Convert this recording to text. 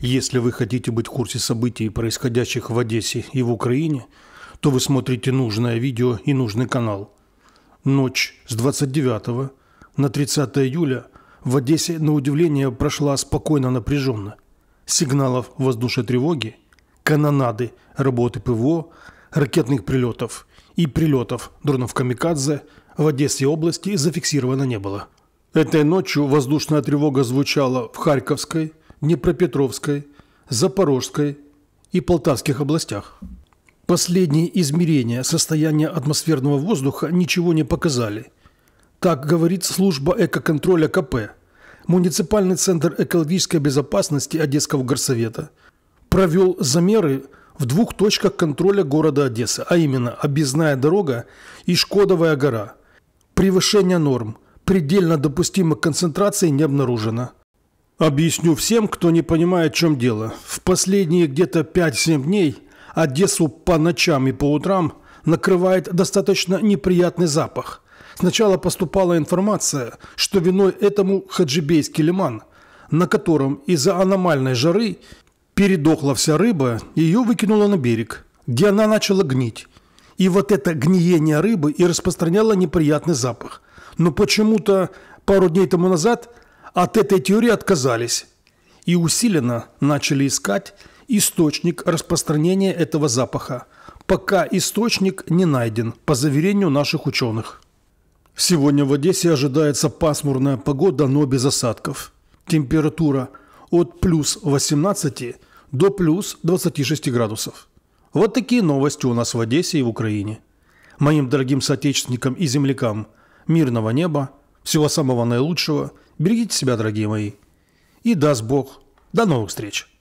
Если вы хотите быть в курсе событий, происходящих в Одессе и в Украине, то вы смотрите нужное видео и нужный канал. Ночь с 29 на 30 июля в Одессе, на удивление, прошла спокойно напряженно. Сигналов воздушной тревоги, канонады, работы ПВО, ракетных прилетов и прилетов дронов-камикадзе в Одессе области зафиксировано не было. Этой ночью воздушная тревога звучала в Харьковской – Днепропетровской, Запорожской и Полтавских областях. Последние измерения состояния атмосферного воздуха ничего не показали. Так говорит служба экоконтроля КП, муниципальный центр экологической безопасности Одесского горсовета. Провел замеры в двух точках контроля города Одессы, а именно Объездная дорога и Шкодовая гора. Превышение норм, предельно допустимых концентраций не обнаружено. Объясню всем, кто не понимает, в чем дело. В последние где-то 5-7 дней Одессу по ночам и по утрам накрывает достаточно неприятный запах. Сначала поступала информация, что виной этому хаджибейский лиман, на котором из-за аномальной жары передохла вся рыба, ее выкинуло на берег, где она начала гнить. И вот это гниение рыбы и распространяло неприятный запах. Но почему-то пару дней тому назад – от этой теории отказались и усиленно начали искать источник распространения этого запаха, пока источник не найден, по заверению наших ученых. Сегодня в Одессе ожидается пасмурная погода, но без осадков. Температура от плюс 18 до плюс 26 градусов. Вот такие новости у нас в Одессе и в Украине. Моим дорогим соотечественникам и землякам мирного неба, всего самого наилучшего – Берегите себя, дорогие мои. И даст Бог. До новых встреч.